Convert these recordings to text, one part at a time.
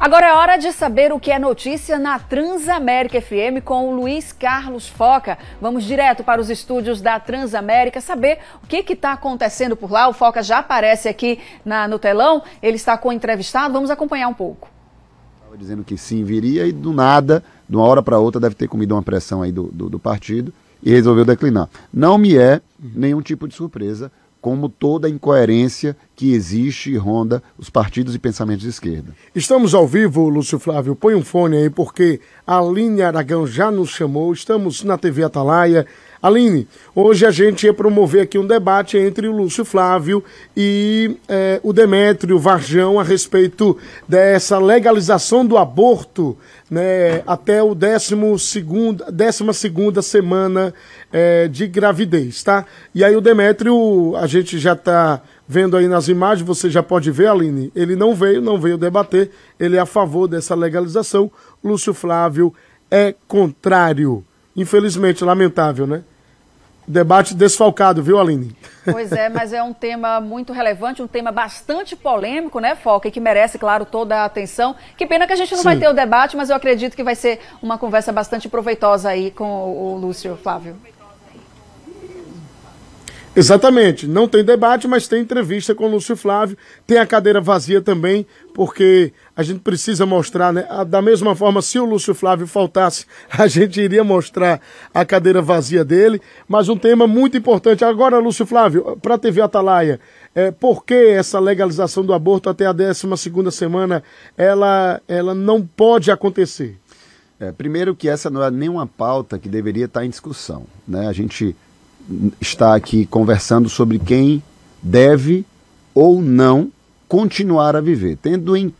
Agora é hora de saber o que é notícia na Transamérica FM com o Luiz Carlos Foca. Vamos direto para os estúdios da Transamérica saber o que está acontecendo por lá. O Foca já aparece aqui na, no telão, ele está com o entrevistado. Vamos acompanhar um pouco. Estava dizendo que sim, viria e do nada, de uma hora para outra, deve ter comido uma pressão aí do, do, do partido e resolveu declinar. Não me é nenhum tipo de surpresa como toda a incoerência que existe e ronda os partidos e pensamentos de esquerda. Estamos ao vivo, Lúcio Flávio. Põe um fone aí, porque a Aline Aragão já nos chamou. Estamos na TV Atalaia. Aline, hoje a gente ia promover aqui um debate entre o Lúcio Flávio e é, o Demétrio Varjão a respeito dessa legalização do aborto né, até o 12 segunda semana é, de gravidez, tá? E aí o Demétrio, a gente já está vendo aí nas imagens, você já pode ver, Aline, ele não veio, não veio debater, ele é a favor dessa legalização, Lúcio Flávio é contrário. Infelizmente, lamentável, né? Debate desfalcado, viu, Aline? Pois é, mas é um tema muito relevante, um tema bastante polêmico, né, Foca, e que merece, claro, toda a atenção. Que pena que a gente não Sim. vai ter o debate, mas eu acredito que vai ser uma conversa bastante proveitosa aí com o Lúcio Flávio. Exatamente. Não tem debate, mas tem entrevista com o Lúcio Flávio. Tem a cadeira vazia também, porque a gente precisa mostrar, né? Ah, da mesma forma, se o Lúcio Flávio faltasse, a gente iria mostrar a cadeira vazia dele. Mas um tema muito importante. Agora, Lúcio Flávio, para a TV Atalaia, é, por que essa legalização do aborto até a 12 semana ela, ela não pode acontecer? É, primeiro que essa não é nenhuma pauta que deveria estar em discussão. Né? A gente está aqui conversando sobre quem deve ou não continuar a viver, tendo em,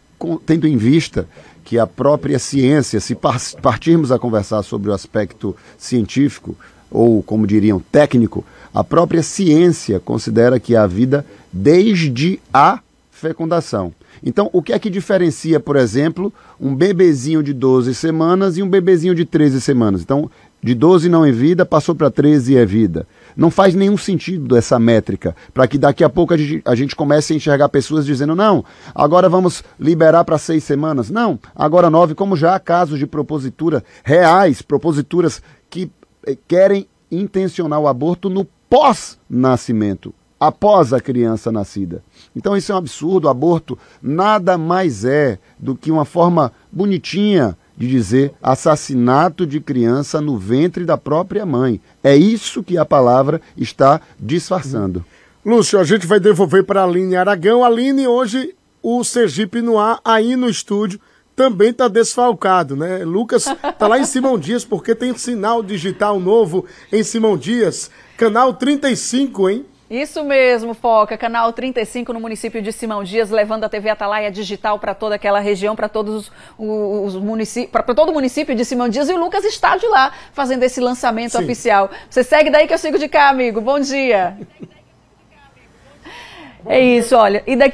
tendo em vista que a própria ciência, se partirmos a conversar sobre o aspecto científico, ou como diriam, técnico, a própria ciência considera que a vida desde a fecundação. Então, o que é que diferencia, por exemplo, um bebezinho de 12 semanas e um bebezinho de 13 semanas? Então, de 12 não é vida, passou para 13 é vida. Não faz nenhum sentido essa métrica, para que daqui a pouco a gente, a gente comece a enxergar pessoas dizendo, não, agora vamos liberar para seis semanas. Não, agora nove, como já há casos de propositura reais, proposituras que eh, querem intencionar o aborto no pós-nascimento, após a criança nascida. Então isso é um absurdo, o aborto nada mais é do que uma forma bonitinha de dizer assassinato de criança no ventre da própria mãe. É isso que a palavra está disfarçando. Lúcio, a gente vai devolver para a Aline Aragão. Aline, hoje o Sergipe no ar, aí no estúdio, também está desfalcado, né? Lucas está lá em Simão Dias, porque tem sinal digital novo em Simão Dias. Canal 35, hein? Isso mesmo, Foca. Canal 35 no município de Simão Dias, levando a TV Atalaia digital para toda aquela região, para todos os, os municípios, para todo o município de Simão Dias. E o Lucas está de lá fazendo esse lançamento Sim. oficial. Você segue daí que eu sigo de cá, amigo. Bom dia. Bom dia. É isso, olha. E daqui